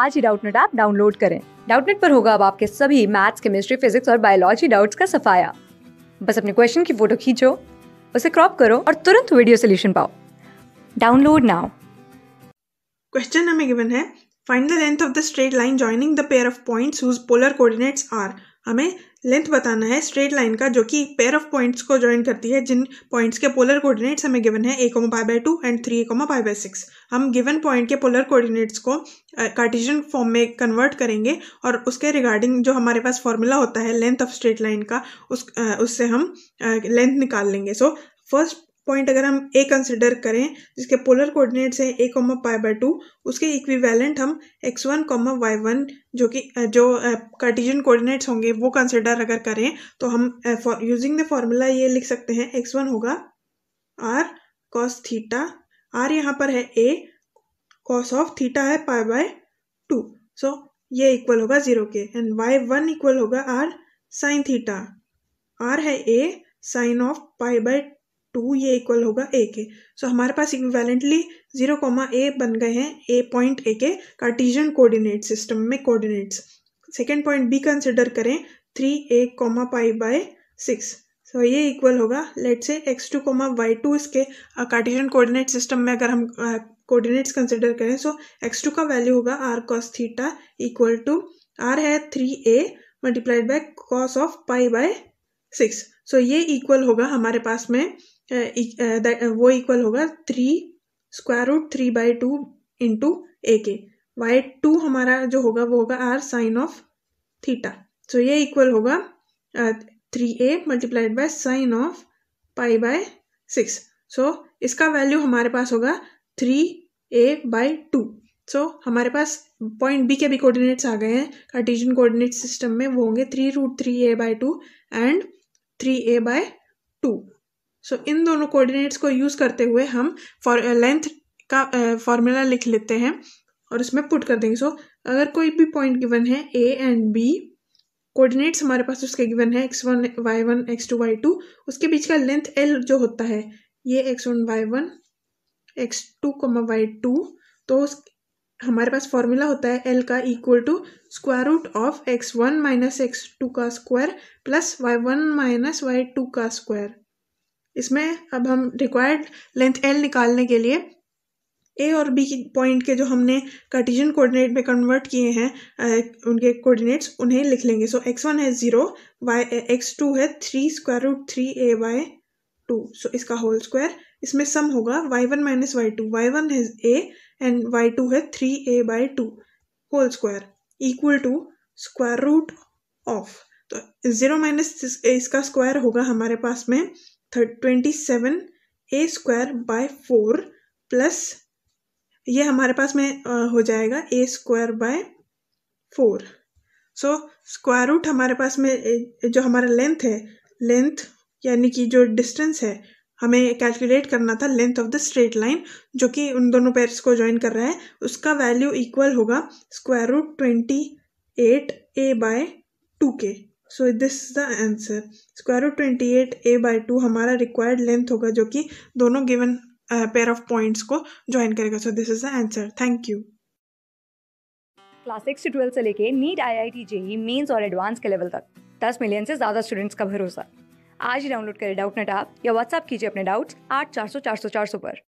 आज ही Doubtnut app download करें डाउटनेट पर होगा अब आपके सभी मैथ्स केमिस्ट्री फिजिक्स और बायोलॉजी डाउट्स का सफाया बस अपने क्वेश्चन की फोटो खींचो उसे क्रॉप करो और तुरंत वीडियो सोल्यूशन पाओ डाउनलोड नाउ क्वेश्चन हमें गिवन है find the length of the straight line joining the pair of points whose polar coordinates are हमें लेंथ बताना है स्ट्रेट लाइन का जो कि पेयर ऑफ पॉइंट्स को ज्वाइन करती है जिन पॉइंट्स के पोलर कोऑर्डिनेट्स हमें गिवन है A comma pi by two and three A comma pi by six हम गिवन पॉइंट के पोलर कोऑर्डिनेट्स को कार्टिजन फॉर्म में कन्वर्ट करेंगे और उसके रिगार्डिंग जो हमारे पास फॉर्मूला होता है लेंथ ऑफ स्ट्रेट लाइन का उस uh, उससे हम लेंथ निकाल लेंगे सो फर्स्ट पॉइंट अगर हम ए कंसिडर करें जिसके पोलर कोऑर्डिनेट्स हैं A comma pi by two उसके इक्विवेलेंट हम X one comma Y one जो कि जो कार्टिजन कोऑर्डिनेट्स होंगे वो कंसिडर अगर करें तो हम यूजिंग द फॉर्मूला ये लिख सकते हैं एक्स वन होगा आर कॉस थीटा आर यहाँ पर है ए कॉस ऑफ थीटा है पाए बाय टू सो ये इक्वल होगा जीरो के एंड वाई वन इक्वल होगा आर साइन थीटा आर है A sine of pi by two ये इक्वल होगा ए के सो हमारे पास इक्विवेलेंटली जीरो कॉमा ए बन गए हैं ए पॉइंट ए के कार्टिजन कोऑर्डिनेट सिस्टम में coordinates second point B consider करें three A comma pi by six so ये इक्वल होगा let say X two comma Y two इसके कार्टिजन कोऑर्डिनेट सिस्टम में अगर हम कोऑर्डिनेट्स uh, कंसिडर करें सो एक्स टू का वैल्यू होगा R cos theta equal to R है three A multiplied by cos of pi by six so ये equal होगा हमारे पास में वो इक्वल होगा three square root three by two into A के वाई टू हमारा जो होगा वो होगा R sine of theta so ये इक्वल होगा three A multiplied by sine of pi by six so इसका वैल्यू हमारे पास होगा three A by two so हमारे पास पॉइंट बी के भी कोऑर्डिनेट्स आ गए हैं कार्टिजन कोऑर्डिनेट सिस्टम में वो होंगे three root three A by two and three A by two so इन दोनों कोऑर्डिनेट्स को यूज़ करते हुए हम फॉर लेंथ uh, का फॉर्मूला uh, लिख लेते हैं और उसमें पुट कर देंगे सो अगर कोई भी पॉइंट गिवन है ए एंड बी कोऑर्डिनेट्स हमारे पास उसके गिवन है X one Y one X two Y two उसके बीच का लेंथ एल जो होता है ये X one Y one X two comma Y two तो उस हमारे पास फॉर्मूला होता है एल का equal to square root of X one minus X two का square plus Y one minus Y two का स्क्वायर इसमें अब हम रिक्वायर्ड लेंथ एल निकालने के लिए ए और बी की पॉइंट के जो हमने कार्टिजन कोऑर्डिनेट में कन्वर्ट किए हैं उनके कोऑर्डिनेट्स उन्हें लिख लेंगे सो एक्स वन है ज़ीरो वाई एक्स टू है three square root three A Y two so इसका होल स्क्वायर इसमें सम होगा Y one minus Y two Y one है ए एंड वाई टू है three A by two whole square equal to square root of तो zero minus इसका square होगा हमारे पास में twenty seven A square by four plus ये हमारे पास में हो जाएगा A square by four so square root हमारे पास में जो हमारा लेंथ है लेंथ यानी कि जो डिस्टेंस है हमें कैलकुलेट करना था length of the straight line जो कि उन दोनों पेयर्स को ज्वाइन कर रहा है उसका वैल्यू इक्वल होगा square root twenty eight A by two के so this is the answer square root twenty eight A by two हमारा रिक्वायर्ड लेंथ होगा जो कि दोनों गिवन पेयर ऑफ पॉइंट्स को ज्वाइन करेगा so this is the answer thank you class six से twelfth से लेके NEET I I T JEE mains और एडवांस के लेवल तक दस मिलियन से ज़्यादा स्टूडेंट्स का भरोसा आज ही डाउनलोड करें डाउट नेट ऐप या व्हाट्सअप कीजिए अपने डाउट्स आठ चार सौ चार सौ चार सौ पर